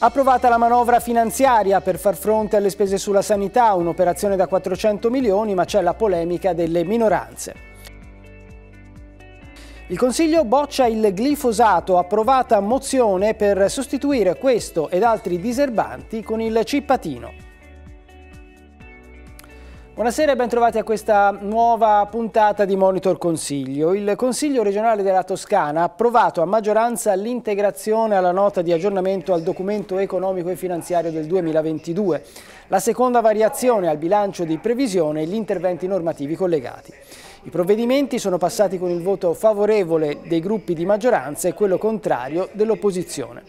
Approvata la manovra finanziaria per far fronte alle spese sulla sanità, un'operazione da 400 milioni, ma c'è la polemica delle minoranze. Il Consiglio boccia il glifosato, approvata mozione per sostituire questo ed altri diserbanti con il cippatino. Buonasera e bentrovati a questa nuova puntata di Monitor Consiglio. Il Consiglio regionale della Toscana ha approvato a maggioranza l'integrazione alla nota di aggiornamento al documento economico e finanziario del 2022, la seconda variazione al bilancio di previsione e gli interventi normativi collegati. I provvedimenti sono passati con il voto favorevole dei gruppi di maggioranza e quello contrario dell'opposizione.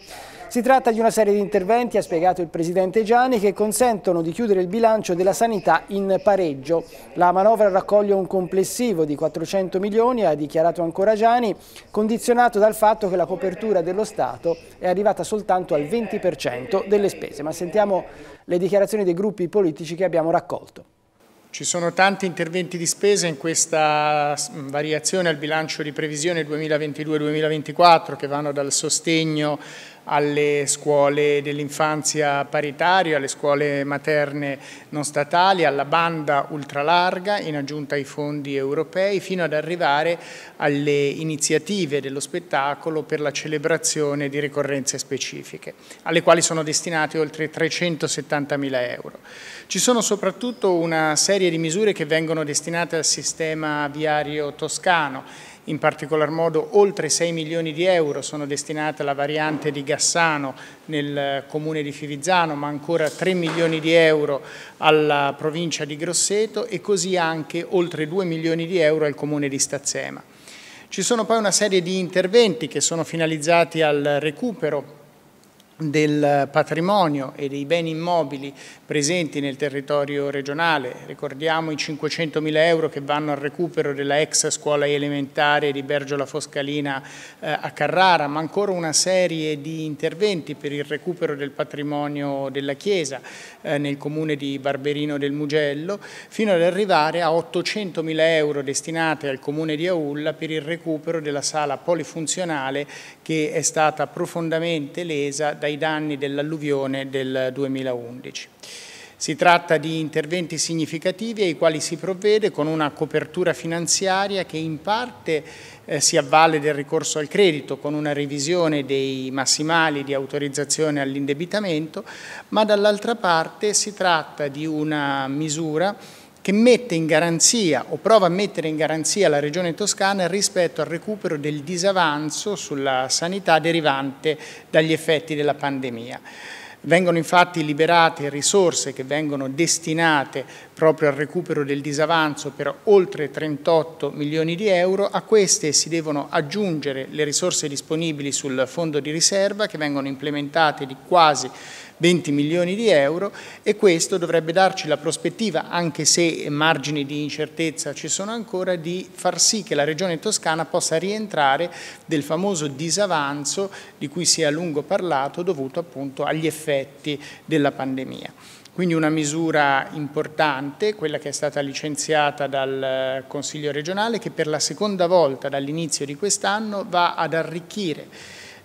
Si tratta di una serie di interventi, ha spiegato il Presidente Gianni, che consentono di chiudere il bilancio della sanità in pareggio. La manovra raccoglie un complessivo di 400 milioni, ha dichiarato ancora Gianni, condizionato dal fatto che la copertura dello Stato è arrivata soltanto al 20% delle spese. Ma sentiamo le dichiarazioni dei gruppi politici che abbiamo raccolto. Ci sono tanti interventi di spesa in questa mm, variazione al bilancio di previsione 2022-2024 che vanno dal sostegno alle scuole dell'infanzia paritario, alle scuole materne non statali, alla banda ultralarga in aggiunta ai fondi europei, fino ad arrivare alle iniziative dello spettacolo per la celebrazione di ricorrenze specifiche, alle quali sono destinati oltre 370 mila euro. Ci sono soprattutto una serie di misure che vengono destinate al sistema viario toscano in particolar modo oltre 6 milioni di euro sono destinate alla variante di Gassano nel eh, comune di Fivizzano, ma ancora 3 milioni di euro alla provincia di Grosseto e così anche oltre 2 milioni di euro al comune di Stazzema. Ci sono poi una serie di interventi che sono finalizzati al recupero del patrimonio e dei beni immobili presenti nel territorio regionale, ricordiamo i 500.000 euro che vanno al recupero della ex scuola elementare di Bergiola Foscalina eh, a Carrara, ma ancora una serie di interventi per il recupero del patrimonio della Chiesa eh, nel comune di Barberino del Mugello, fino ad arrivare a 800.000 euro destinate al comune di Aulla per il recupero della sala polifunzionale che è stata profondamente lesa dai ai danni dell'alluvione del 2011. Si tratta di interventi significativi ai quali si provvede con una copertura finanziaria che in parte eh, si avvale del ricorso al credito con una revisione dei massimali di autorizzazione all'indebitamento, ma dall'altra parte si tratta di una misura che mette in garanzia o prova a mettere in garanzia la Regione Toscana rispetto al recupero del disavanzo sulla sanità derivante dagli effetti della pandemia. Vengono infatti liberate risorse che vengono destinate proprio al recupero del disavanzo per oltre 38 milioni di euro, a queste si devono aggiungere le risorse disponibili sul fondo di riserva che vengono implementate di quasi 20 milioni di euro e questo dovrebbe darci la prospettiva, anche se margini di incertezza ci sono ancora, di far sì che la Regione Toscana possa rientrare del famoso disavanzo di cui si è a lungo parlato dovuto appunto agli effetti della pandemia. Quindi una misura importante, quella che è stata licenziata dal eh, Consiglio regionale, che per la seconda volta dall'inizio di quest'anno va ad arricchire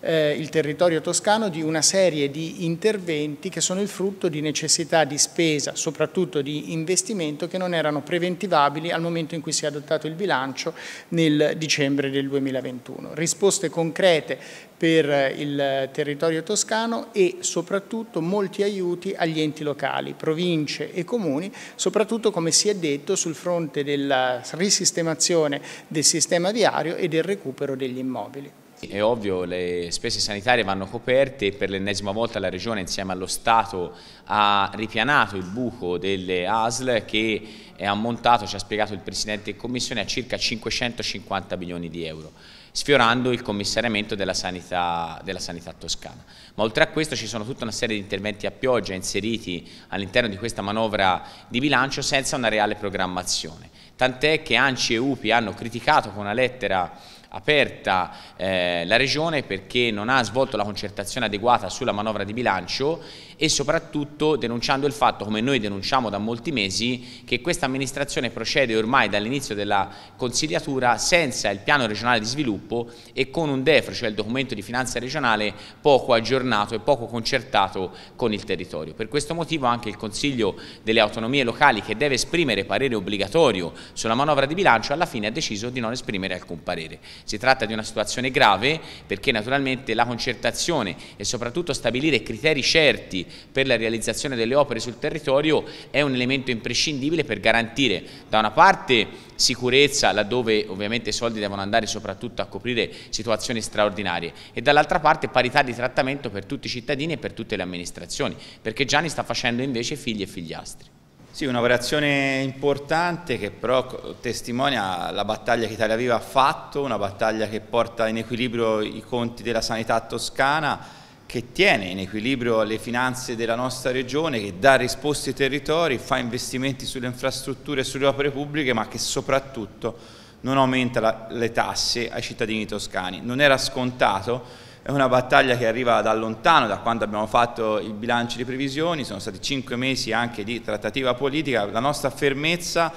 eh, il territorio toscano di una serie di interventi che sono il frutto di necessità di spesa, soprattutto di investimento, che non erano preventivabili al momento in cui si è adottato il bilancio nel dicembre del 2021. Risposte concrete per eh, il territorio toscano e soprattutto molti aiuti agli enti locali, province e comuni, soprattutto come si è detto sul fronte della risistemazione del sistema viario e del recupero degli immobili. È ovvio, le spese sanitarie vanno coperte e per l'ennesima volta la Regione insieme allo Stato ha ripianato il buco delle ASL che è ammontato, ci ha spiegato il Presidente in Commissione, a circa 550 milioni di euro sfiorando il commissariamento della sanità, della sanità, toscana. Ma oltre a questo ci sono tutta una serie di interventi a pioggia inseriti all'interno di questa manovra di bilancio senza una reale programmazione. Tant'è che ANCI e UPI hanno criticato con una lettera aperta eh, la Regione perché non ha svolto la concertazione adeguata sulla manovra di bilancio e soprattutto denunciando il fatto, come noi denunciamo da molti mesi, che questa amministrazione procede ormai dall'inizio della consigliatura senza il piano regionale di sviluppo e con un DEFRO, cioè il documento di finanza regionale, poco aggiornato e poco concertato con il territorio. Per questo motivo anche il Consiglio delle autonomie locali, che deve esprimere parere obbligatorio sulla manovra di bilancio, alla fine ha deciso di non esprimere alcun parere. Si tratta di una situazione grave perché naturalmente la concertazione e soprattutto stabilire criteri certi per la realizzazione delle opere sul territorio è un elemento imprescindibile per garantire da una parte sicurezza laddove ovviamente i soldi devono andare soprattutto a coprire situazioni straordinarie e dall'altra parte parità di trattamento per tutti i cittadini e per tutte le amministrazioni perché Gianni sta facendo invece figli e figliastri. Sì, una variazione importante che però testimonia la battaglia che Italia Viva ha fatto, una battaglia che porta in equilibrio i conti della sanità toscana, che tiene in equilibrio le finanze della nostra regione, che dà risposte ai territori, fa investimenti sulle infrastrutture e sulle opere pubbliche, ma che soprattutto non aumenta la, le tasse ai cittadini toscani. Non era scontato è una battaglia che arriva da lontano, da quando abbiamo fatto il bilancio di previsioni, sono stati cinque mesi anche di trattativa politica, la nostra fermezza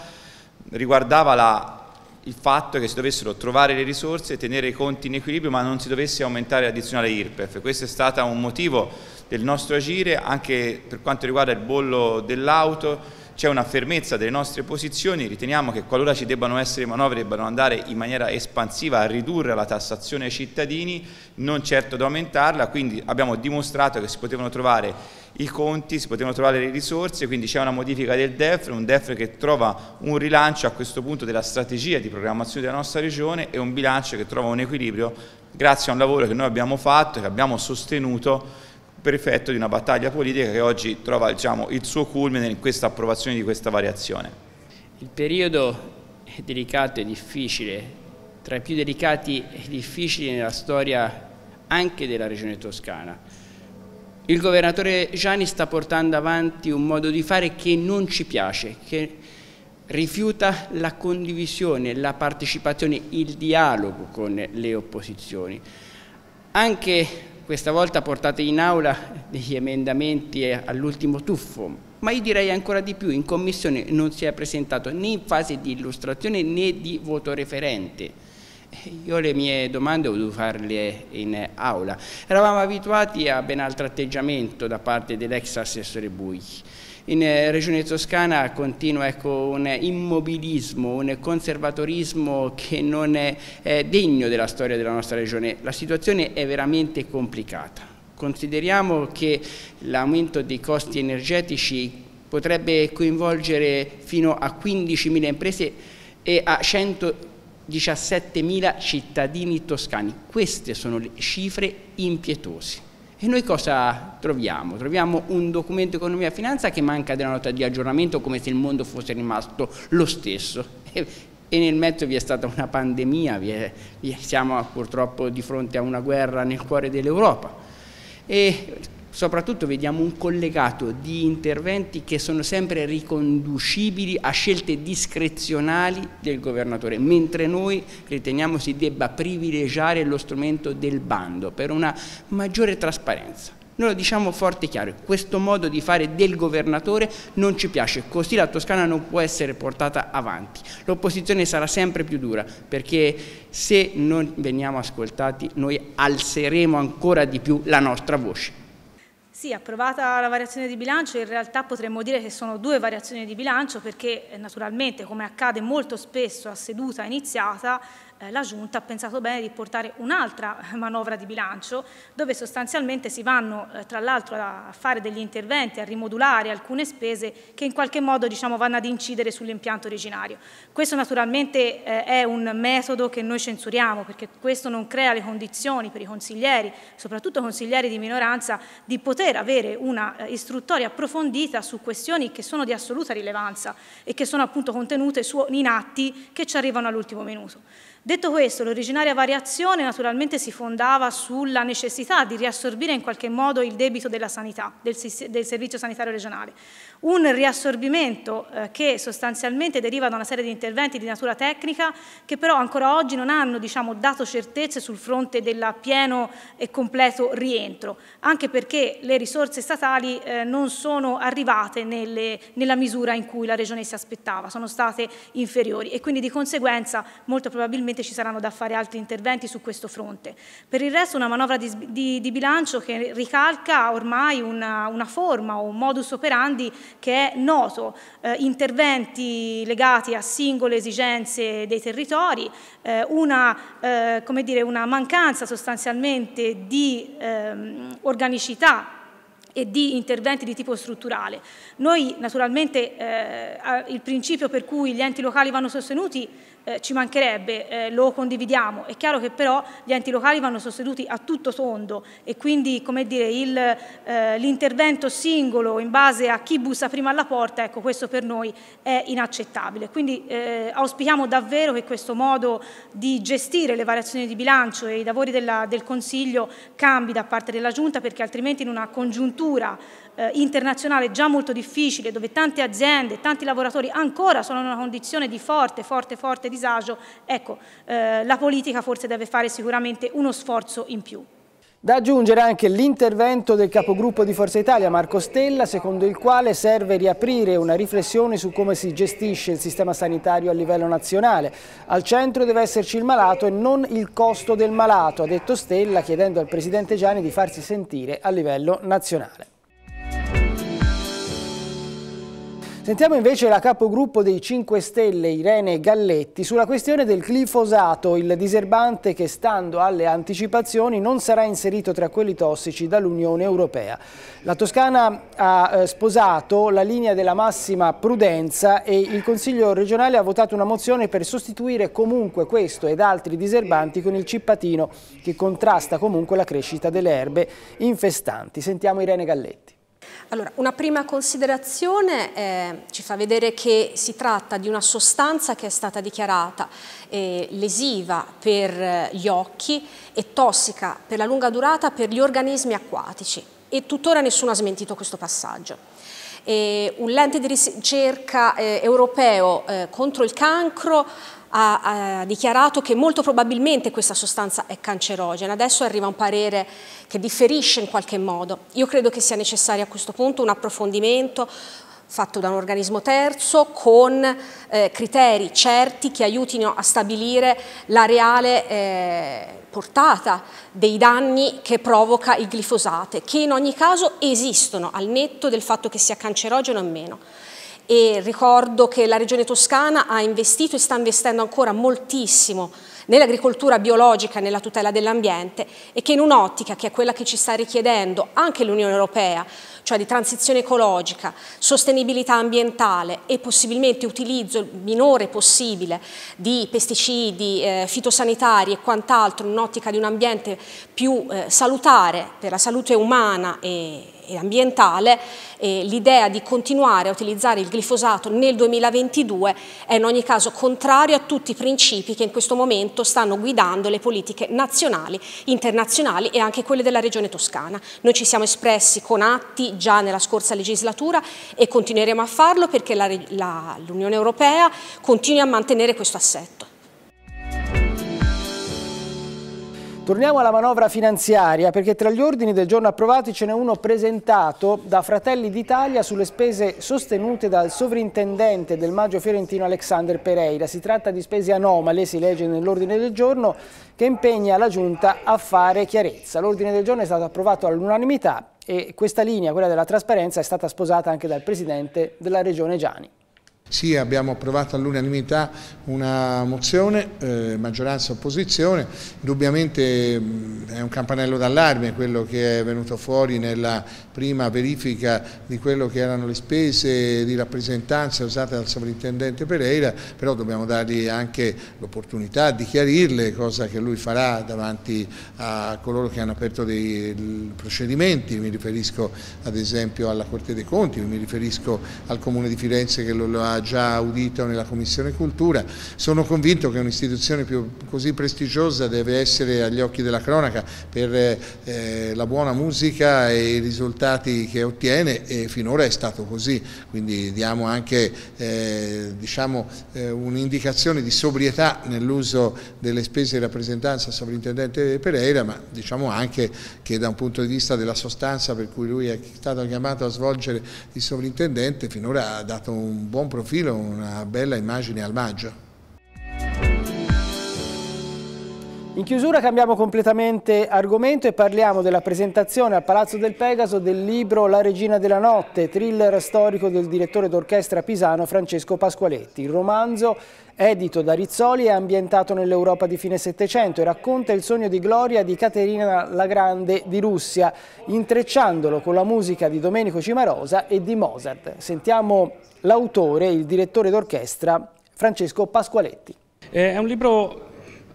riguardava la, il fatto che si dovessero trovare le risorse, tenere i conti in equilibrio, ma non si dovesse aumentare l'addizionale IRPEF. Questo è stato un motivo del nostro agire anche per quanto riguarda il bollo dell'auto, c'è una fermezza delle nostre posizioni, riteniamo che qualora ci debbano essere manovre debbano andare in maniera espansiva a ridurre la tassazione ai cittadini, non certo ad aumentarla, quindi abbiamo dimostrato che si potevano trovare i conti, si potevano trovare le risorse, quindi c'è una modifica del DEF, un DEF che trova un rilancio a questo punto della strategia di programmazione della nostra regione e un bilancio che trova un equilibrio grazie a un lavoro che noi abbiamo fatto, che abbiamo sostenuto perfetto di una battaglia politica che oggi trova diciamo, il suo culmine in questa approvazione di questa variazione. Il periodo è delicato e difficile, tra i più delicati e difficili nella storia anche della regione toscana. Il governatore Gianni sta portando avanti un modo di fare che non ci piace, che rifiuta la condivisione, la partecipazione, il dialogo con le opposizioni. Anche questa volta portate in aula degli emendamenti all'ultimo tuffo, ma io direi ancora di più, in commissione non si è presentato né in fase di illustrazione né di voto referente. Io le mie domande ho dovuto farle in aula. Eravamo abituati a ben altro atteggiamento da parte dell'ex assessore Bui in eh, Regione Toscana continua ecco, un immobilismo, un conservatorismo che non è, è degno della storia della nostra Regione. La situazione è veramente complicata. Consideriamo che l'aumento dei costi energetici potrebbe coinvolgere fino a 15.000 imprese e a 117.000 cittadini toscani. Queste sono le cifre impietose. E noi cosa troviamo? Troviamo un documento economia e finanza che manca della nota di aggiornamento come se il mondo fosse rimasto lo stesso. E, nel mezzo vi è stata una pandemia, vi è, vi siamo purtroppo di fronte a una guerra nel cuore dell'Europa. E soprattutto vediamo un collegato di interventi che sono sempre riconducibili a scelte discrezionali del governatore, mentre noi riteniamo si debba privilegiare lo strumento del bando per una maggiore trasparenza. Noi lo diciamo forte e chiaro, questo modo di fare del governatore non ci piace, così la Toscana non può essere portata avanti. L'opposizione sarà sempre più dura, perché se non veniamo ascoltati noi alzeremo ancora di più la nostra voce. Sì, approvata la variazione di bilancio, in realtà potremmo dire che sono due variazioni di bilancio perché eh, naturalmente, come accade molto spesso a seduta iniziata, eh, la Giunta ha pensato bene di portare un'altra manovra di bilancio dove sostanzialmente si vanno eh, tra l'altro a fare degli interventi, a rimodulare alcune spese che in qualche modo diciamo, vanno ad incidere sull'impianto originario. Questo naturalmente eh, è un metodo che noi censuriamo perché questo non crea le condizioni per i consiglieri, soprattutto consiglieri di minoranza, di poter avere una istruttoria approfondita su questioni che sono di assoluta rilevanza e che sono appunto contenute in atti che ci arrivano all'ultimo minuto. Detto questo, l'originaria variazione naturalmente si fondava sulla necessità di riassorbire in qualche modo il debito della sanità, del, del servizio sanitario regionale, un riassorbimento eh, che sostanzialmente deriva da una serie di interventi di natura tecnica che però ancora oggi non hanno diciamo, dato certezze sul fronte del pieno e completo rientro, anche perché le risorse statali eh, non sono arrivate nelle, nella misura in cui la Regione si aspettava, sono state inferiori e quindi di conseguenza molto probabilmente ci saranno da fare altri interventi su questo fronte. Per il resto una manovra di, di, di bilancio che ricalca ormai una, una forma o un modus operandi che è noto, eh, interventi legati a singole esigenze dei territori, eh, una, eh, dire, una, mancanza sostanzialmente di ehm, organicità e di interventi di tipo strutturale. Noi naturalmente eh, il principio per cui gli enti locali vanno sostenuti eh, ci mancherebbe, eh, lo condividiamo, è chiaro che però gli enti locali vanno sostenuti a tutto tondo e quindi come dire, il, eh, l'intervento singolo in base a chi bussa prima alla porta, ecco questo per noi è inaccettabile. Quindi eh, auspichiamo davvero che questo modo di gestire le variazioni di bilancio e i lavori della, del Consiglio cambi da parte della Giunta perché altrimenti in una congiuntura congiuntura eh, internazionale già molto difficile, dove tante aziende, tanti lavoratori ancora sono in una condizione di forte, forte, forte disagio, ecco, eh, la politica forse deve fare sicuramente uno sforzo in più. Da aggiungere anche l'intervento del capogruppo di Forza Italia Marco Stella, secondo il quale serve riaprire una riflessione su come si gestisce il sistema sanitario a livello nazionale. Al centro deve esserci il malato e non il costo del malato, ha detto Stella chiedendo al presidente Gianni di farsi sentire a livello nazionale. Sentiamo invece la capogruppo dei 5 Stelle, Irene Galletti, sulla questione del glifosato, il diserbante che stando alle anticipazioni non sarà inserito tra quelli tossici dall'Unione Europea. La Toscana ha eh, sposato la linea della massima prudenza e il Consiglio regionale ha votato una mozione per sostituire comunque questo ed altri diserbanti con il cippatino che contrasta comunque la crescita delle erbe infestanti. Sentiamo Irene Galletti. Allora, una prima considerazione eh, ci fa vedere che si tratta di una sostanza che è stata dichiarata eh, lesiva per eh, gli occhi e tossica per la lunga durata per gli organismi acquatici e tuttora nessuno ha smentito questo passaggio. E eh, un lente di ricerca eh, europeo eh, contro il cancro ha, ha, dichiarato che molto probabilmente questa sostanza è cancerogena. Adesso arriva un parere che differisce in qualche modo. Io credo che sia necessario a questo punto un approfondimento fatto da un organismo terzo con eh, criteri certi che aiutino a stabilire la reale eh, portata dei danni che provoca il glifosate, che in ogni caso esistono al netto del fatto che sia cancerogeno o meno e ricordo che la Regione Toscana ha investito e sta investendo ancora moltissimo nell'agricoltura biologica, e nella tutela dell'ambiente e che in un'ottica che è quella che ci sta richiedendo anche l'Unione Europea, cioè di transizione ecologica, sostenibilità ambientale e possibilmente utilizzo il minore possibile di pesticidi, eh, fitosanitari e quant'altro in un'ottica di un ambiente più eh, salutare per la salute umana e, e ambientale, eh, l'idea di continuare a utilizzare il glifosato nel 2022 è in ogni caso contraria a tutti i principi che in questo momento stanno guidando le politiche nazionali, internazionali e anche quelle della regione toscana. Noi ci siamo espressi con atti, già nella scorsa legislatura e continueremo a farlo perché l'Unione Europea continua a mantenere questo assetto. Torniamo alla manovra finanziaria perché tra gli ordini del giorno approvati ce n'è uno presentato da Fratelli d'Italia sulle spese sostenute dal sovrintendente del Maggio Fiorentino Alexander Pereira. Si tratta di spese anomale, si legge nell'ordine del giorno, che impegna la Giunta a fare chiarezza. L'ordine del giorno è stato approvato all'unanimità e questa linea, quella della trasparenza, è stata sposata anche dal Presidente della Regione Gianni. Sì, abbiamo approvato all'unanimità una mozione, eh, maggioranza e opposizione, indubbiamente mm, è un campanello d'allarme quello che è venuto fuori nella prima verifica di quello che erano le spese di rappresentanza usate dal sovrintendente Pereira, però dobbiamo dargli anche l'opportunità di chiarirle, cosa che lui farà davanti a coloro che hanno aperto dei procedimenti, mi riferisco ad esempio alla Corte dei Conti, mi riferisco al Comune di Firenze che lo ha già udito nella Commissione Cultura. Sono convinto che un'istituzione così prestigiosa deve essere agli occhi della cronaca per eh, la buona musica e i risultati risultati che ottiene e finora è stato così, quindi diamo anche eh, diciamo, eh, un'indicazione di sobrietà nell'uso delle spese di rappresentanza al sovrintendente Pereira, ma diciamo anche che da un punto di vista della sostanza per cui lui è stato chiamato a svolgere il sovrintendente finora ha dato un buon profilo, una bella immagine al maggio. In chiusura cambiamo completamente argomento e parliamo della presentazione al Palazzo del Pegaso del libro La regina della notte, thriller storico del direttore d'orchestra pisano Francesco Pasqualetti. Il romanzo, edito da Rizzoli, è ambientato nell'Europa di fine Settecento e racconta il sogno di gloria di Caterina la Grande di Russia, intrecciandolo con la musica di Domenico Cimarosa e di Mozart. Sentiamo l'autore, il direttore d'orchestra Francesco Pasqualetti. Eh, è un libro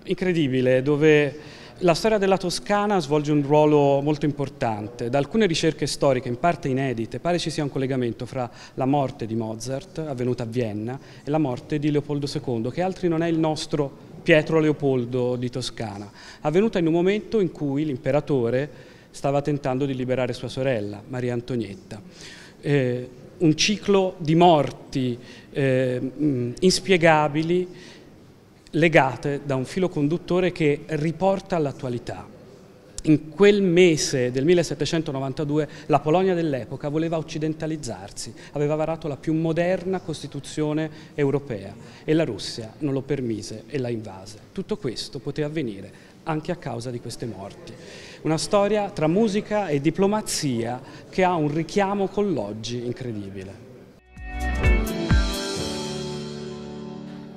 incredibile dove la storia della Toscana svolge un ruolo molto importante. Da alcune ricerche storiche, in parte inedite, pare ci sia un collegamento fra la morte di Mozart, avvenuta a Vienna, e la morte di Leopoldo II, che altri non è il nostro Pietro Leopoldo di Toscana, avvenuta in un momento in cui l'imperatore stava tentando di liberare sua sorella, Maria Antonietta. Eh, un ciclo di morti eh, inspiegabili legate da un filo conduttore che riporta all'attualità. In quel mese del 1792 la Polonia dell'epoca voleva occidentalizzarsi, aveva varato la più moderna Costituzione europea e la Russia non lo permise e la invase. Tutto questo poteva avvenire anche a causa di queste morti. Una storia tra musica e diplomazia che ha un richiamo con l'oggi incredibile.